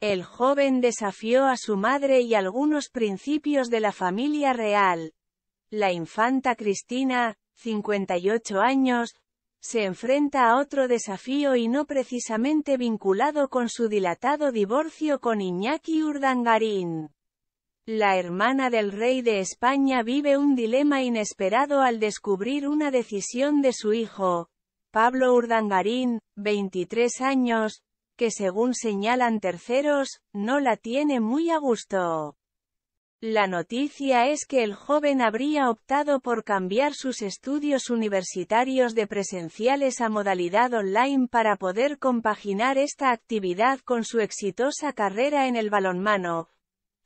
El joven desafió a su madre y algunos principios de la familia real. La infanta Cristina, 58 años, se enfrenta a otro desafío y no precisamente vinculado con su dilatado divorcio con Iñaki Urdangarín. La hermana del rey de España vive un dilema inesperado al descubrir una decisión de su hijo, Pablo Urdangarín, 23 años, que según señalan terceros, no la tiene muy a gusto. La noticia es que el joven habría optado por cambiar sus estudios universitarios de presenciales a modalidad online para poder compaginar esta actividad con su exitosa carrera en el balonmano,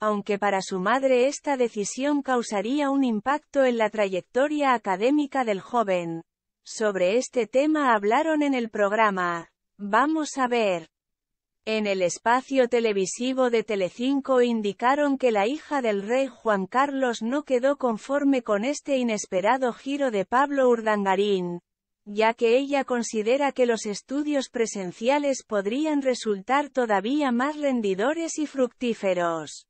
aunque para su madre esta decisión causaría un impacto en la trayectoria académica del joven. Sobre este tema hablaron en el programa. Vamos a ver. En el espacio televisivo de Telecinco indicaron que la hija del rey Juan Carlos no quedó conforme con este inesperado giro de Pablo Urdangarín, ya que ella considera que los estudios presenciales podrían resultar todavía más rendidores y fructíferos.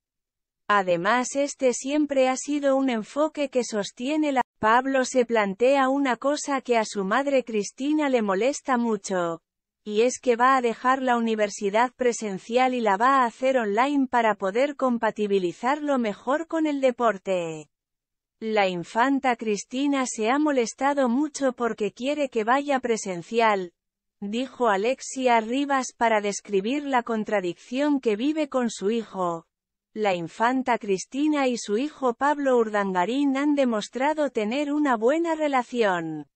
Además este siempre ha sido un enfoque que sostiene la... Pablo se plantea una cosa que a su madre Cristina le molesta mucho, y es que va a dejar la universidad presencial y la va a hacer online para poder compatibilizarlo mejor con el deporte. La infanta Cristina se ha molestado mucho porque quiere que vaya presencial, dijo Alexia Rivas para describir la contradicción que vive con su hijo. La infanta Cristina y su hijo Pablo Urdangarín han demostrado tener una buena relación.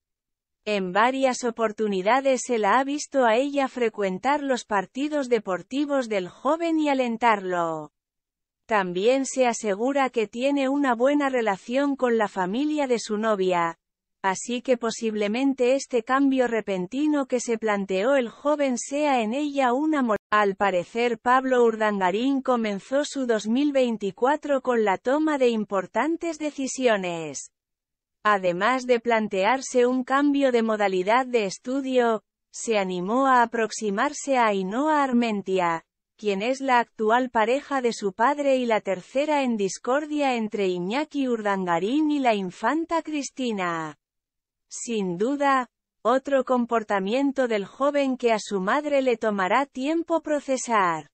En varias oportunidades se la ha visto a ella frecuentar los partidos deportivos del joven y alentarlo. También se asegura que tiene una buena relación con la familia de su novia. Así que posiblemente este cambio repentino que se planteó el joven sea en ella un amor. Al parecer Pablo Urdangarín comenzó su 2024 con la toma de importantes decisiones. Además de plantearse un cambio de modalidad de estudio, se animó a aproximarse a Ainhoa Armentia, quien es la actual pareja de su padre y la tercera en discordia entre Iñaki Urdangarín y la infanta Cristina. Sin duda, otro comportamiento del joven que a su madre le tomará tiempo procesar.